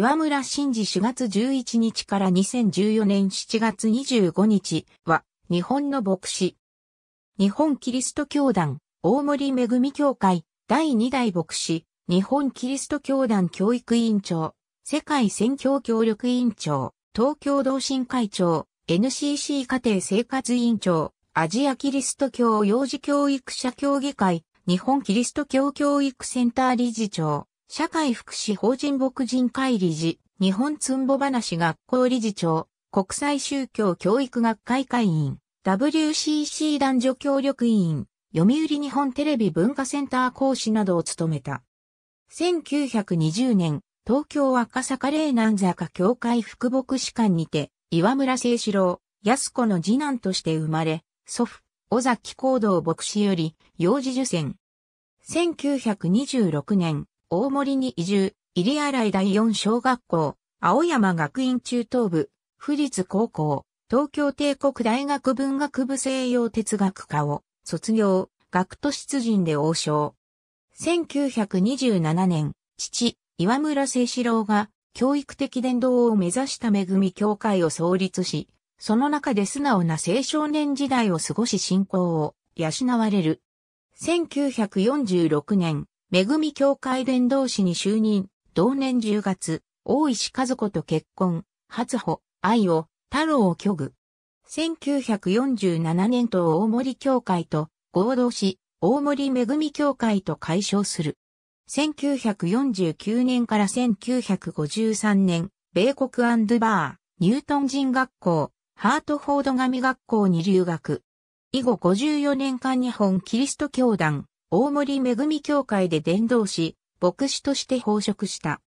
岩村真治4月11日から2014年7月25日は、日本の牧師。日本キリスト教団、大森恵教会、第2代牧師、日本キリスト教団教育委員長、世界宣教協力委員長、東京同心会長、NCC 家庭生活委員長、アジアキリスト教幼児教育者協議会、日本キリスト教教育センター理事長、社会福祉法人牧人会理事、日本つんぼ話学校理事長、国際宗教教育学会会員、WCC 男女協力委員、読売日本テレビ文化センター講師などを務めた。1920年、東京赤坂霊南坂教会副牧師館にて、岩村聖志郎、安子の次男として生まれ、祖父、尾崎行動牧師より、幼児受選。1926年、大森に移住、入洗井第四小学校、青山学院中等部、富立高校、東京帝国大学文学部西洋哲学科を卒業、学徒出陣で王将。1927年、父、岩村清志郎が教育的伝道を目指した恵み協会を創立し、その中で素直な青少年時代を過ごし信仰を養われる。1946年、恵み教会伝道師に就任、同年10月、大石和子と結婚、初穂、愛を、太郎を虚具。1947年と大森教会と合同し、大森恵み教会と解消する。1949年から1953年、米国アンドバー、ニュートン人学校、ハートフォード神学校に留学。以後54年間日本キリスト教団、大森恵協会で伝道し、牧師として奉職した。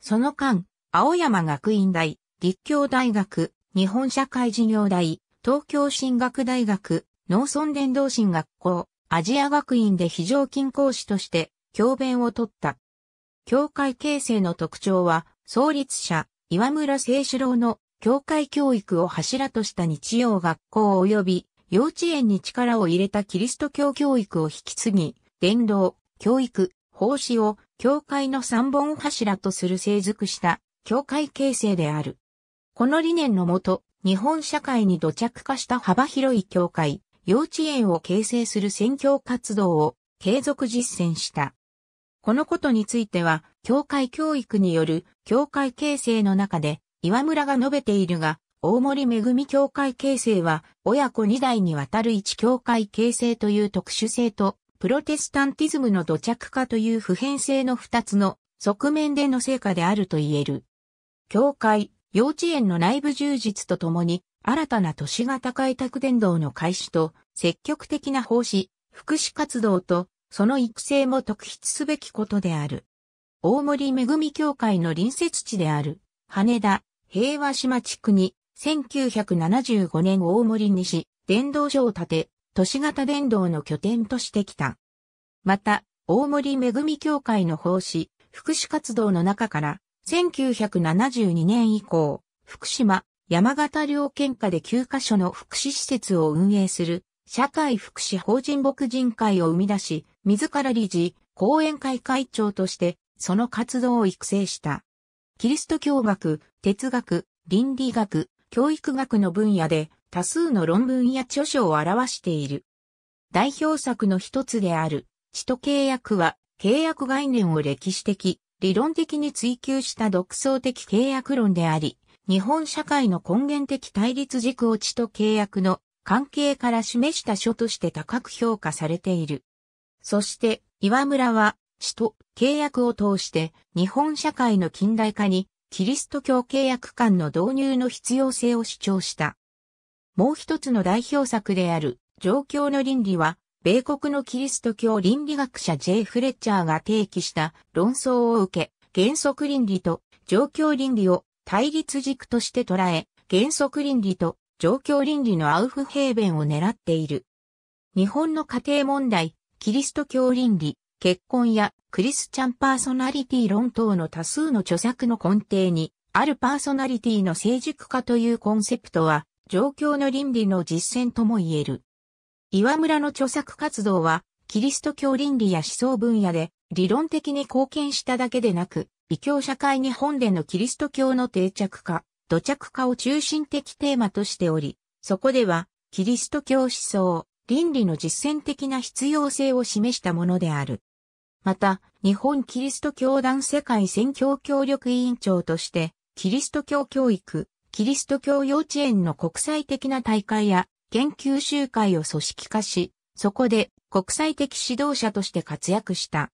その間、青山学院大、立教大学、日本社会事業大、東京進学大学、農村伝道神学校、アジア学院で非常勤講師として教鞭を取った。教会形成の特徴は、創立者、岩村清志郎の教会教育を柱とした日曜学校及び幼稚園に力を入れたキリスト教教育を引き継ぎ、伝道、教育、奉仕を教会の三本柱とする成熟した教会形成である。この理念のもと、日本社会に土着化した幅広い教会、幼稚園を形成する宣教活動を継続実践した。このことについては、教会教育による教会形成の中で、岩村が述べているが、大森恵教会形成は、親子二代にわたる一教会形成という特殊性とプロテスタンティズムの土着化という普遍性の二つの側面での成果であると言える。教会、幼稚園の内部充実とともに、新たな都市型開拓伝道の開始と、積極的な奉仕、福祉活動と、その育成も特筆すべきことである。大森恵教会の隣接地である、羽田、平和島地区に、1975年大森西、伝道所を建て、都市型伝道の拠点としてきた。また、大森恵協会の奉仕、福祉活動の中から、1972年以降、福島、山形両県下で9カ所の福祉施設を運営する、社会福祉法人牧人会を生み出し、自ら理事、講演会会長として、その活動を育成した。キリスト教学、哲学、倫理学、教育学の分野で、多数の論文や著書を表している。代表作の一つである、使徒契約は、契約概念を歴史的、理論的に追求した独創的契約論であり、日本社会の根源的対立軸を地と契約の関係から示した書として高く評価されている。そして、岩村は、地と契約を通して日本社会の近代化にキリスト教契約間の導入の必要性を主張した。もう一つの代表作である、状況の倫理は、米国のキリスト教倫理学者 J. フレッチャーが提起した論争を受け、原則倫理と状況倫理を対立軸として捉え、原則倫理と状況倫理のアウフヘーベンを狙っている。日本の家庭問題、キリスト教倫理、結婚やクリスチャンパーソナリティ論等の多数の著作の根底に、あるパーソナリティの成熟化というコンセプトは、状況の倫理の実践とも言える。岩村の著作活動は、キリスト教倫理や思想分野で理論的に貢献しただけでなく、異教社会日本でのキリスト教の定着化、土着化を中心的テーマとしており、そこでは、キリスト教思想、倫理の実践的な必要性を示したものである。また、日本キリスト教団世界宣教協力委員長として、キリスト教教育、キリスト教幼稚園の国際的な大会や研究集会を組織化し、そこで国際的指導者として活躍した。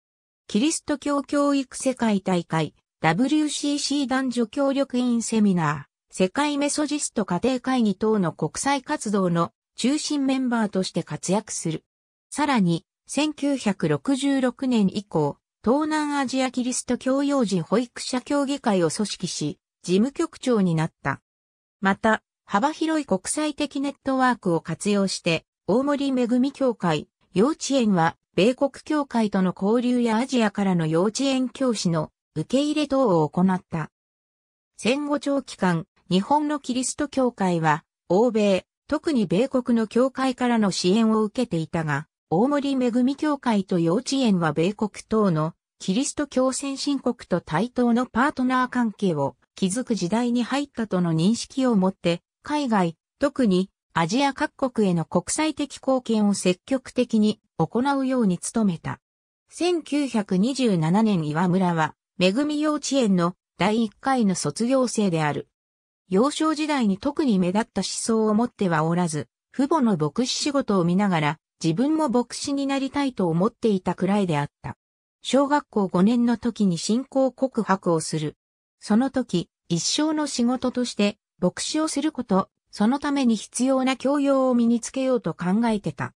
キリスト教教育世界大会 WCC 男女協力員セミナー、世界メソジスト家庭会議等の国際活動の中心メンバーとして活躍する。さらに、1966年以降、東南アジアキリスト教幼児保育者協議会を組織し、事務局長になった。また、幅広い国際的ネットワークを活用して、大森恵協会、幼稚園は、米国協会との交流やアジアからの幼稚園教師の受け入れ等を行った。戦後長期間、日本のキリスト教会は、欧米、特に米国の教会からの支援を受けていたが、大森恵教会と幼稚園は米国等のキリスト教先進国と対等のパートナー関係を築く時代に入ったとの認識を持って、海外、特にアジア各国への国際的貢献を積極的に行うように努めた。1927年岩村は、恵み幼稚園の第1回の卒業生である。幼少時代に特に目立った思想を持ってはおらず、父母の牧師仕事を見ながら、自分も牧師になりたいと思っていたくらいであった。小学校5年の時に信仰告白をする。その時、一生の仕事として牧師をすること、そのために必要な教養を身につけようと考えてた。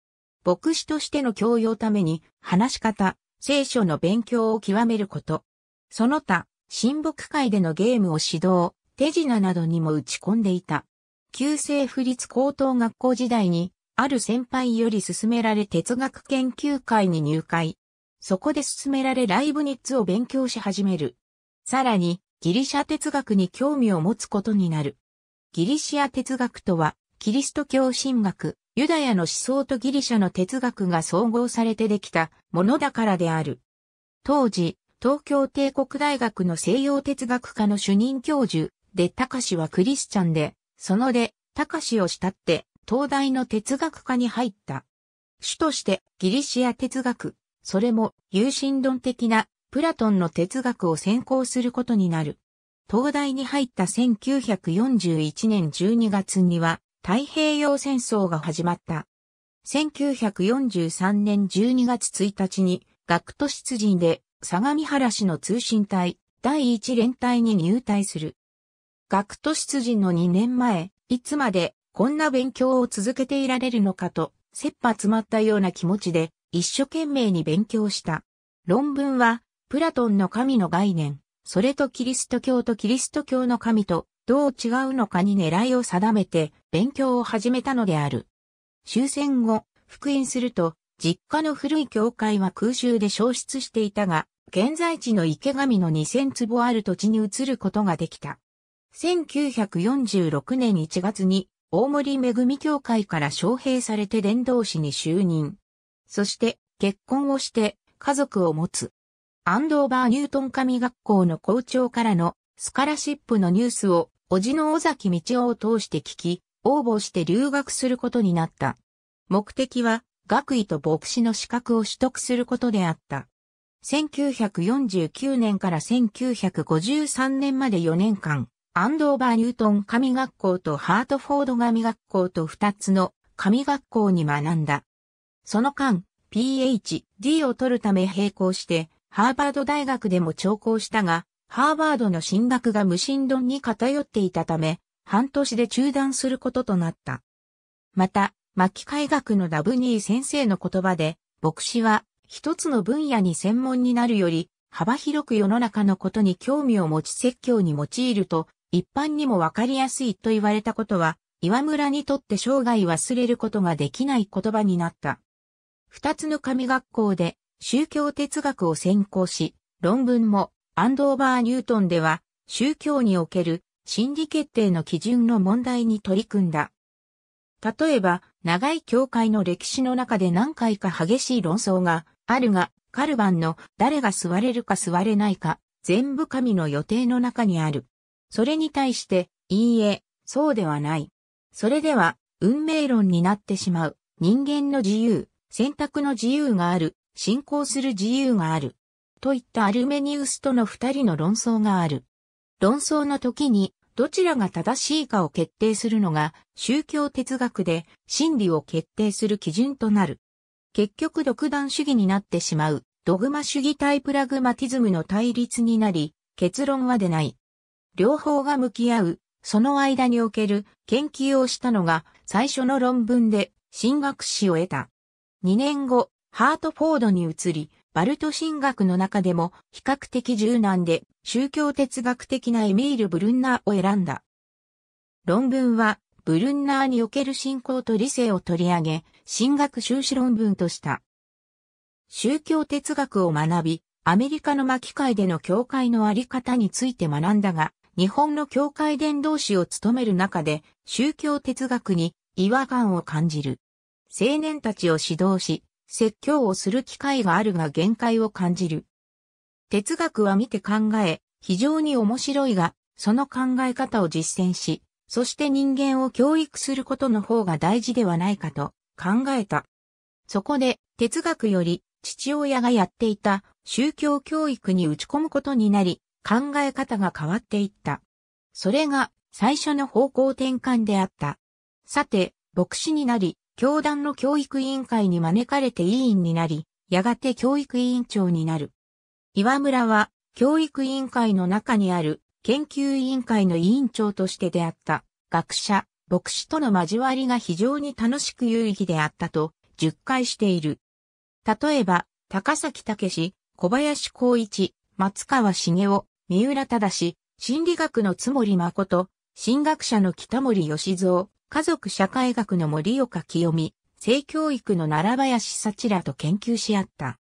牧師としての教養ために、話し方、聖書の勉強を極めること。その他、神木会でのゲームを指導、手品などにも打ち込んでいた。旧制府立高等学校時代に、ある先輩より勧められ哲学研究会に入会。そこで勧められライブニッツを勉強し始める。さらに、ギリシャ哲学に興味を持つことになる。ギリシア哲学とは、キリスト教神学、ユダヤの思想とギリシャの哲学が総合されてできたものだからである。当時、東京帝国大学の西洋哲学科の主任教授で高志はクリスチャンで、そので高志を慕って東大の哲学科に入った。主としてギリシア哲学、それも有神論的なプラトンの哲学を専攻することになる。東大に入った1941年12月には太平洋戦争が始まった。1943年12月1日に学徒出陣で相模原市の通信隊第一連隊に入隊する。学徒出陣の2年前、いつまでこんな勉強を続けていられるのかと、切羽詰まったような気持ちで一生懸命に勉強した。論文はプラトンの神の概念、それとキリスト教とキリスト教の神とどう違うのかに狙いを定めて勉強を始めたのである。終戦後、復員すると、実家の古い教会は空襲で消失していたが、現在地の池上の2000坪ある土地に移ることができた。1946年1月に大森恵教会から招聘されて伝道師に就任。そして結婚をして家族を持つ。アンドーバーニュートン神学校の校長からのスカラシップのニュースを、おじの尾崎道夫を通して聞き、応募して留学することになった。目的は、学位と牧師の資格を取得することであった。1949年から1953年まで4年間、アンドーバーニュートン神学校とハートフォード神学校と2つの神学校に学んだ。その間、PhD を取るため並行して、ハーバード大学でも聴講したが、ハーバードの進学が無神論に偏っていたため、半年で中断することとなった。また、末期海学のダブニー先生の言葉で、牧師は一つの分野に専門になるより、幅広く世の中のことに興味を持ち説教に用いると、一般にもわかりやすいと言われたことは、岩村にとって生涯忘れることができない言葉になった。二つの神学校で宗教哲学を専攻し、論文もアンドーバー・ニュートンでは宗教における心理決定の基準の問題に取り組んだ。例えば、長い教会の歴史の中で何回か激しい論争があるが、カルバンの誰が座れるか座れないか、全部神の予定の中にある。それに対して、いいえ、そうではない。それでは、運命論になってしまう。人間の自由、選択の自由がある。信仰する自由がある。といったアルメニウスとの二人の論争がある。論争の時に、どちらが正しいかを決定するのが宗教哲学で真理を決定する基準となる。結局独断主義になってしまうドグマ主義対プラグマティズムの対立になり結論は出ない。両方が向き合う、その間における研究をしたのが最初の論文で進学士を得た。2年後、ハートフォードに移り、バルト神学の中でも比較的柔軟で宗教哲学的なエミール・ブルンナーを選んだ。論文はブルンナーにおける信仰と理性を取り上げ、神学修士論文とした。宗教哲学を学び、アメリカの巻会での教会のあり方について学んだが、日本の教会伝道師を務める中で宗教哲学に違和感を感じる。青年たちを指導し、説教をする機会があるが限界を感じる。哲学は見て考え、非常に面白いが、その考え方を実践し、そして人間を教育することの方が大事ではないかと考えた。そこで哲学より父親がやっていた宗教教育に打ち込むことになり、考え方が変わっていった。それが最初の方向転換であった。さて、牧師になり、教団の教育委員会に招かれて委員になり、やがて教育委員長になる。岩村は、教育委員会の中にある研究委員会の委員長として出会った学者、牧師との交わりが非常に楽しく有意義であったと、述回している。例えば、高崎武小林光一、松川茂雄、三浦忠心理学の津森誠、神学者の北森義蔵、家族社会学の森岡清美、性教育の奈良林幸らと研究し合った。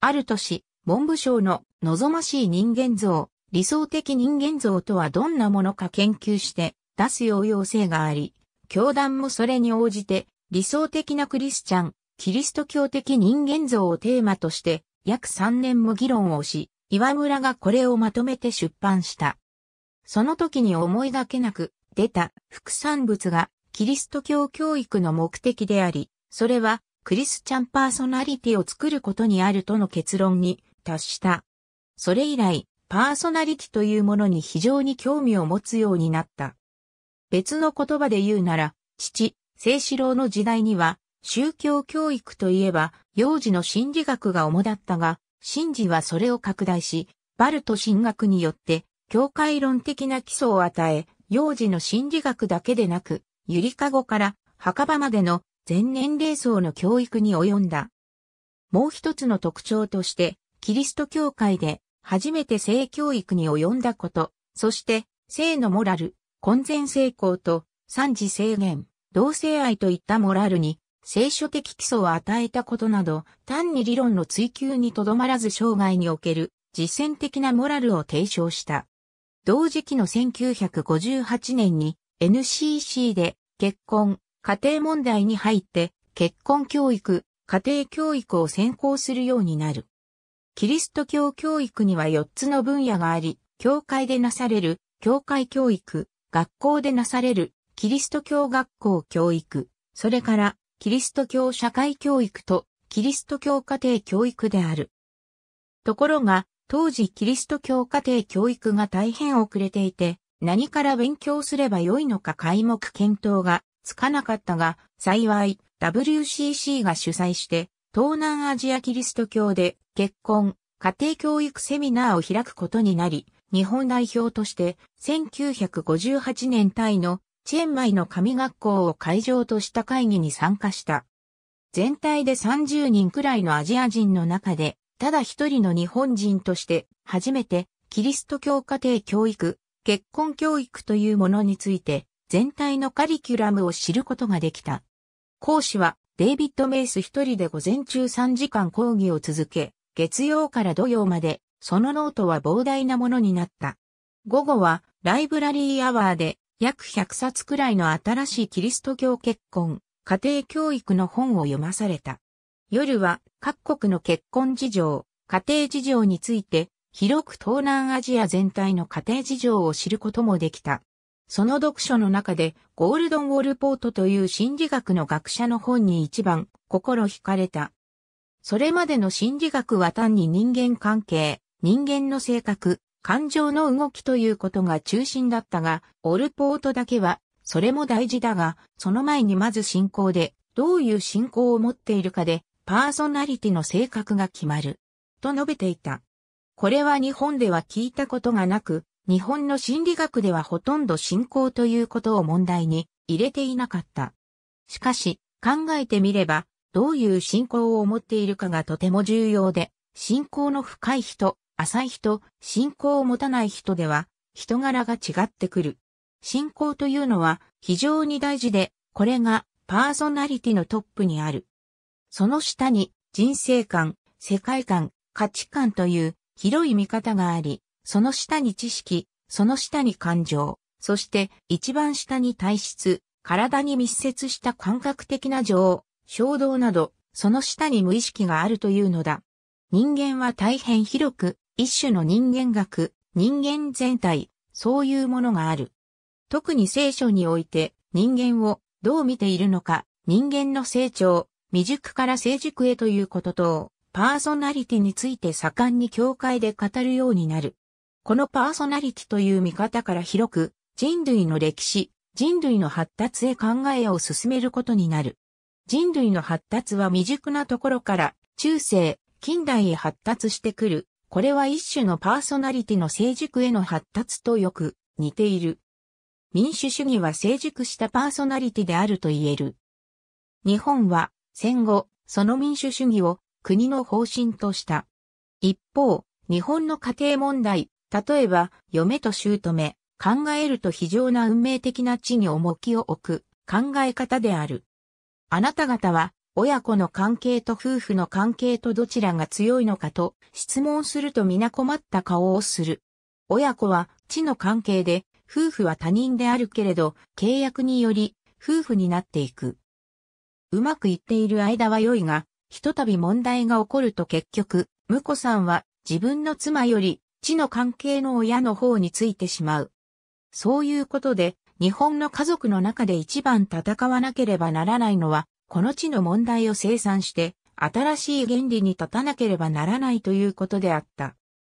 ある年、文部省の望ましい人間像、理想的人間像とはどんなものか研究して出すよう要請があり、教団もそれに応じて理想的なクリスチャン、キリスト教的人間像をテーマとして約3年も議論をし、岩村がこれをまとめて出版した。その時に思いがけなく出た副産物がキリスト教教育の目的であり、それはクリスチャンパーソナリティを作ることにあるとの結論に達した。それ以来、パーソナリティというものに非常に興味を持つようになった。別の言葉で言うなら、父、聖志郎の時代には、宗教教育といえば、幼児の心理学が主だったが、神事はそれを拡大し、バルト神学によって、教会論的な基礎を与え、幼児の心理学だけでなく、ゆりかごから墓場までの全年齢層の教育に及んだ。もう一つの特徴として、キリスト教会で初めて性教育に及んだこと、そして性のモラル、婚前性交と三次制限、同性愛といったモラルに聖書的基礎を与えたことなど、単に理論の追求にとどまらず生涯における実践的なモラルを提唱した。同時期の1958年に NCC で結婚、家庭問題に入って、結婚教育、家庭教育を専攻するようになる。キリスト教教育には4つの分野があり、教会でなされる、教会教育、学校でなされる、キリスト教学校教育、それから、キリスト教社会教育と、キリスト教家庭教育である。ところが、当時キリスト教家庭教育が大変遅れていて、何から勉強すればよいのか開目検討がつかなかったが、幸い WCC が主催して、東南アジアキリスト教で結婚、家庭教育セミナーを開くことになり、日本代表として1958年タイのチェンマイの神学校を会場とした会議に参加した。全体で30人くらいのアジア人の中で、ただ一人の日本人として、初めてキリスト教家庭教育結婚教育というものについて全体のカリキュラムを知ることができた。講師はデイビッド・メイス一人で午前中3時間講義を続け、月曜から土曜までそのノートは膨大なものになった。午後はライブラリーアワーで約100冊くらいの新しいキリスト教結婚、家庭教育の本を読まされた。夜は各国の結婚事情、家庭事情について広く東南アジア全体の家庭事情を知ることもできた。その読書の中で、ゴールドン・ウォルポートという心理学の学者の本に一番心惹かれた。それまでの心理学は単に人間関係、人間の性格、感情の動きということが中心だったが、ウォルポートだけは、それも大事だが、その前にまず信仰で、どういう信仰を持っているかで、パーソナリティの性格が決まる。と述べていた。これは日本では聞いたことがなく、日本の心理学ではほとんど信仰ということを問題に入れていなかった。しかし、考えてみれば、どういう信仰を持っているかがとても重要で、信仰の深い人、浅い人、信仰を持たない人では、人柄が違ってくる。信仰というのは非常に大事で、これがパーソナリティのトップにある。その下に人生観、世界観、価値観という広い見方があり、その下に知識、その下に感情、そして一番下に体質、体に密接した感覚的な情、衝動など、その下に無意識があるというのだ。人間は大変広く、一種の人間学、人間全体、そういうものがある。特に聖書において人間をどう見ているのか、人間の成長、未熟から成熟へということと、パーソナリティについて盛んに教会で語るようになる。このパーソナリティという見方から広く、人類の歴史、人類の発達へ考えを進めることになる。人類の発達は未熟なところから、中世、近代へ発達してくる。これは一種のパーソナリティの成熟への発達とよく似ている。民主主義は成熟したパーソナリティであると言える。日本は戦後、その民主主義を国の方針とした。一方、日本の家庭問題、例えば、嫁と姑、考えると非常な運命的な地に重きを置く考え方である。あなた方は、親子の関係と夫婦の関係とどちらが強いのかと質問すると皆困った顔をする。親子は地の関係で、夫婦は他人であるけれど、契約により夫婦になっていく。うまくいっている間は良いが、ひとたび問題が起こると結局、婿さんは自分の妻より地の関係の親の方についてしまう。そういうことで、日本の家族の中で一番戦わなければならないのは、この地の問題を生産して、新しい原理に立たなければならないということであった。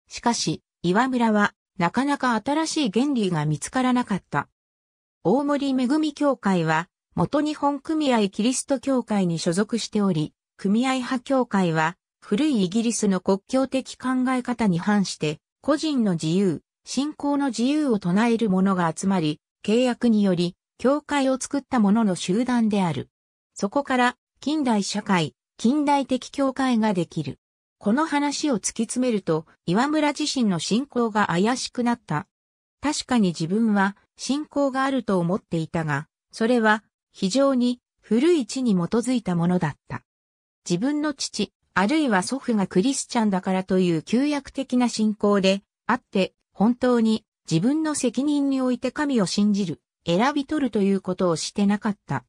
しかし、岩村は、なかなか新しい原理が見つからなかった。大森恵教会は、元日本組合キリスト教会に所属しており、組合派協会は、古いイギリスの国境的考え方に反して、個人の自由、信仰の自由を唱える者が集まり、契約により、教会を作った者の集団である。そこから、近代社会、近代的教会ができる。この話を突き詰めると、岩村自身の信仰が怪しくなった。確かに自分は信仰があると思っていたが、それは非常に古い地に基づいたものだった。自分の父、あるいは祖父がクリスチャンだからという旧約的な信仰であって、本当に自分の責任において神を信じる、選び取るということをしてなかった。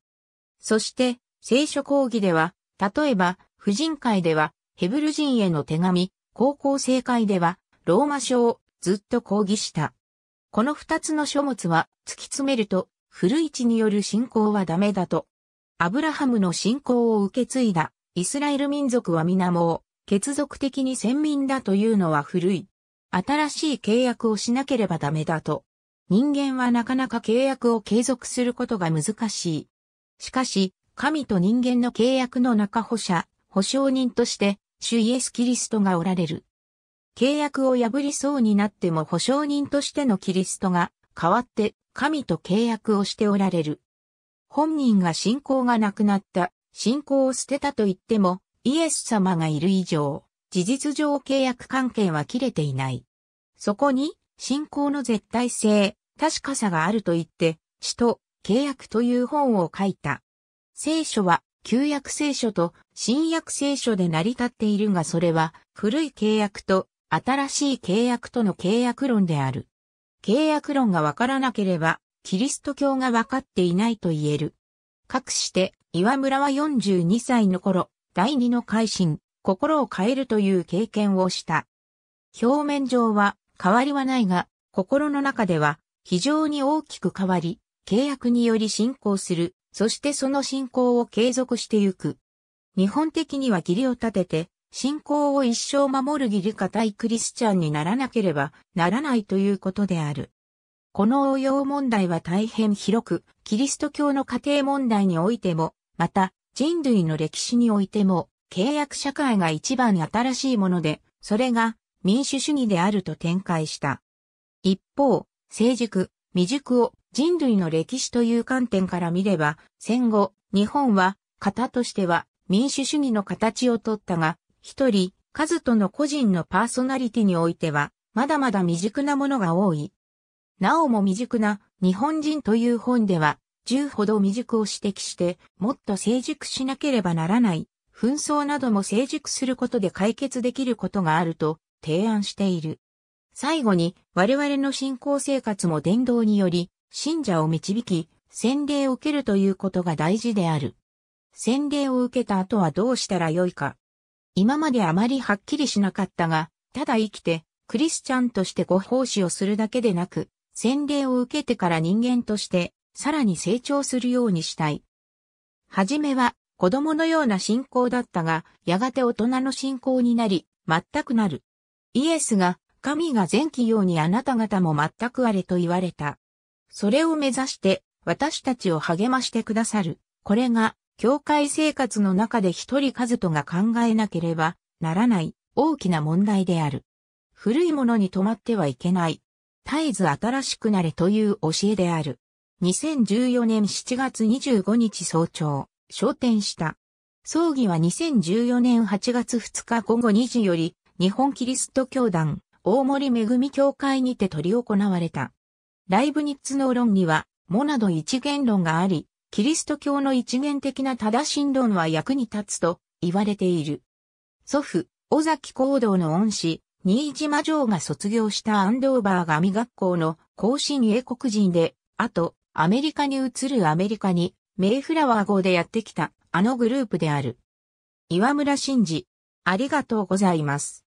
そして、聖書講義では、例えば、婦人会では、ヘブル人への手紙、高校生会では、ローマ書をずっと講義した。この二つの書物は、突き詰めると、古市による信仰はダメだと、アブラハムの信仰を受け継いだイスラエル民族は皆もう、血族的に先民だというのは古い。新しい契約をしなければダメだと。人間はなかなか契約を継続することが難しい。しかし、神と人間の契約の中保者、保証人として、主イエス・キリストがおられる。契約を破りそうになっても保証人としてのキリストが、代わって神と契約をしておられる。本人が信仰がなくなった信仰を捨てたと言っても、イエス様がいる以上、事実上契約関係は切れていない。そこに、信仰の絶対性、確かさがあると言って、使徒、契約という本を書いた。聖書は、旧約聖書と新約聖書で成り立っているがそれは、古い契約と新しい契約との契約論である。契約論がわからなければ、キリスト教がわかっていないと言える。かくして、岩村は42歳の頃、第二の改心、心を変えるという経験をした。表面上は変わりはないが、心の中では非常に大きく変わり、契約により進行する、そしてその進行を継続してゆく。日本的には義理を立てて、信仰を一生守る義理堅いクリスチャンにならなければならないということである。この応用問題は大変広く、キリスト教の家庭問題においてもまた、人類の歴史においても、契約社会が一番新しいもので、それが民主主義であると展開した。一方、成熟、未熟を人類の歴史という観点から見れば、戦後、日本は、型としては民主主義の形をとったが、一人、数との個人のパーソナリティにおいては、まだまだ未熟なものが多い。なおも未熟な日本人という本では、10ほど未熟を指摘して、もっと成熟しなければならない、紛争なども成熟することで解決できることがあると提案している。最後に、我々の信仰生活も伝道により、信者を導き、洗礼を受けるということが大事である。洗礼を受けた後はどうしたらよいか。今まであまりはっきりしなかったが、ただ生きて、クリスチャンとしてご奉仕をするだけでなく、洗礼を受けてから人間としてさらに成長するようにしたい。はじめは子供のような信仰だったが、やがて大人の信仰になり、全くなる。イエスが、神が全器用にあなた方も全くあれと言われた。それを目指して、私たちを励ましてくださる。これが、教会生活の中で一人数とが考えなければならない大きな問題である。古いものに止まってはいけない。絶えず新しくなれという教えである。2014年7月25日早朝、昇天した。葬儀は2014年8月2日午後2時より、日本キリスト教団、大森恵教会にて取り行われた。ライブニッツの論には、モナド一元論があり、キリスト教の一元的な正しい論は役に立つと言われている。祖父、尾崎行動の恩師、新島城が卒業したアンドーバーガ神学校の後進英国人で、あと、アメリカに移るアメリカに、メイフラワー号でやってきた、あのグループである。岩村真治、ありがとうございます。